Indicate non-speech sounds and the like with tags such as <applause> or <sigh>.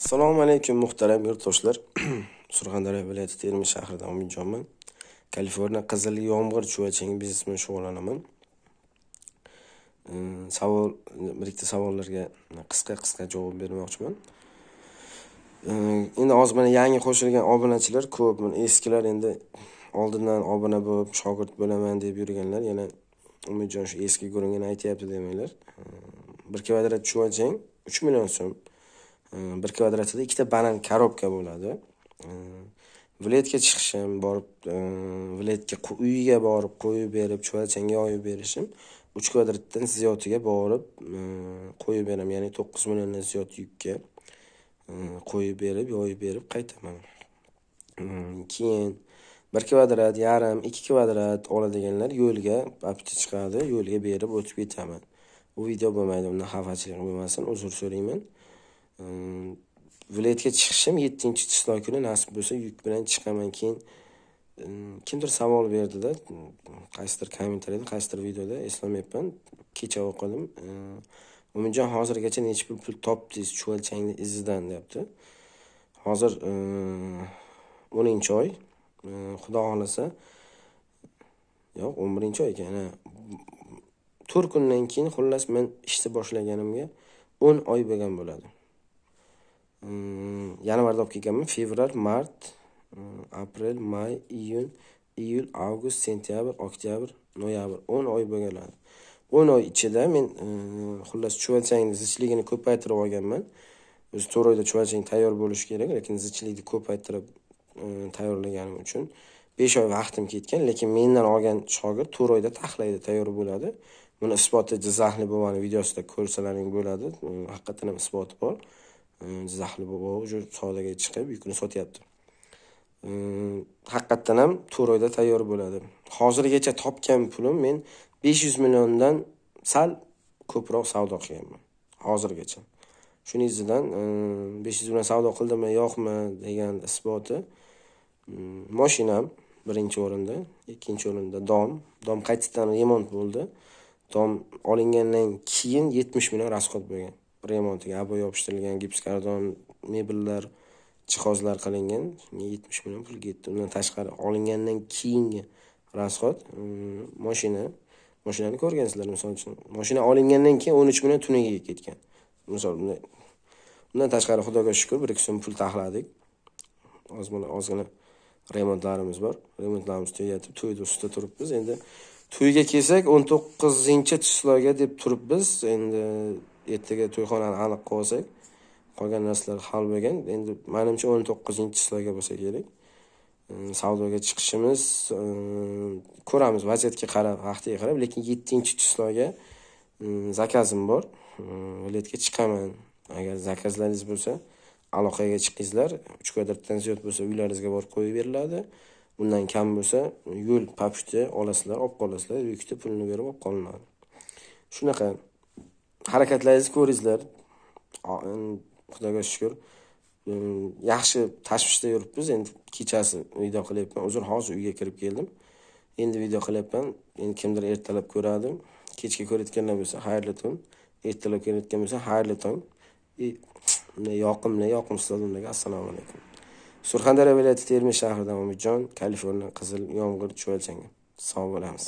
assalomu alaykum muhtaram yurtdoshlar <clears throat> surxondaryo viloyati termiz shahridan umidjonman kaliforniya qizil yomg'ir chuvachang biznes bilan shug'ullanaman ehm, savol bir ikkita savollarga qisqa qisqa javob bermoqchiman ehm, endi hozir mana yangi qo'shilgan obunachilar ko'p eskilar endi oldindan obuna bo'lib shogird bo'laman deb yurganlar yana umidjon shu eski go'ringini aytyapti demanglar ehm, bir kvadrat chuvachang uch million so'm bir kvadratida ikkita banan korobka bo'ladi viletga chiqishim borib viletga uyiga borib qo'yib berib chuvalchangga oyib berishim uch kvadratdan ziyotiga borib qo'yib beraman ya'ni to'qqiz milliondan ziyod yukka qo'yib berib yoyib berib qaytaman keyin bir kvadrat yarim ikki kvadrat oladiganlar yo'lga apti chiqadi yo'lga berib o'tib ketaman bu video bo'lmaydi undan xafachilik bo'lmasin uzr so'rayman viloyatga chiqishim yettinchi istisno kuni nasib bo'lsa yuk bilan chiqaman keyin kimdir savol berdida qaysidir kommentariyada qaysidir videoda eslamayapman kecha o'qidim mo'minjon hozirgacha necha pul pul topdingiz chuvalchangni izidan deyapti hozir o'ninchi oy xudo xohlasa yo'q o'n birinchi oy ekan to'rt kundan keyin xullas men ishni boshlaganimga o'n oy bo'lgan bo'ladi yanvarda olib kelganman fevral mart aprel may iyun iyul avgust sentyabr oktyabr noyabr o'n oy bo'lganlar o'n oy ichida men xullas chuvalchangni zichligini ko'paytirib olganman o'zi to'rt oyda chuvalchang tayyor bo'lishi kerak lekin zichlikni ko'paytirib tayyorlaganim uchun besh oy vaqtim ketgan lekin mendan olgan shogird to'rt oyda taxlaydi tayyor bo'ladi buni isboti jizzaxli boboni videosida ko'rsalaring bo'ladi haqiqatdan ham isboti bor jizzaxli bobo уже savdoga chiqib yukini sotyapti haqiqatdan ham to'rt oyda tayyor bo'ladi hozirgacha topgan pulim men besh yuz milliondan sal ko'proq savdo qilganman hozirgacha shuni izidan besh yuz million savdo qildimi yo'qmi degan isboti moshinam birinchi o'rinda ikkinchi o'rinda dom dom qaytadan remont bo'ldi dom olingandan keyin yetmish million расход bo'lgan remontiga obo yopishtirilgan gips karton mebellar jihozlar qilingan shunga yetmish million pul ketdi undan tashqari olingandan keyingi расход mm, moshina moshinani ko'rgansizlar misol uchun moshina olingandan keyin o'n uch million tunugiga ketgan misol bunday undan tashqari xudoga shukur bir ikki so'm pul taxladik ozgina ozgina remontlarimiz bor remontlarimiz tugatib to'yni ustida turibmiz endi to'yga kelsak o'n to'qqizinchi chisloga deb turibmiz endi ertaga to'yxonani aniq qilib olsak qolgan narsalar hal bo'lgan endi manimcha o'n to'qqizinchi sizlarga bo'lsa kerak savdoga chiqishimiz ko'ramiz vaziyatga qarab vaqtiga qarab lekin yettinchi числоga zakazim bor viletga chiqaman agar zakazlaringiz bo'lsa aloqaga chiqingizlar uch kvadratdan ziyod bo'lsa uylaringizga borib qo'yib beriladi undan kam bo'lsa yo'l popushti olasizlar olib qolasizlar yukni pulini berib olib qolinadi shunaqa harakatlaringizni ko'ringlar xudoga shukur yaxshi tashvishda yuribmiz endi kechasi video qilyapman uzr hozir uyga kirib keldim endi video qilyapman endi kimdir ertalab ko'radi kechga ko'rayotganlar bo'lsa xayrli tun ertalab ko'rayotgan bo'lsa xayrli tong yoqimli yoqimsiz odamlarga assalomu alaykum surxondaryo viloyati termiz shahridan umidjon kaliforniya qizil yomg'ir chuvalchang'i sog' bo'lamiz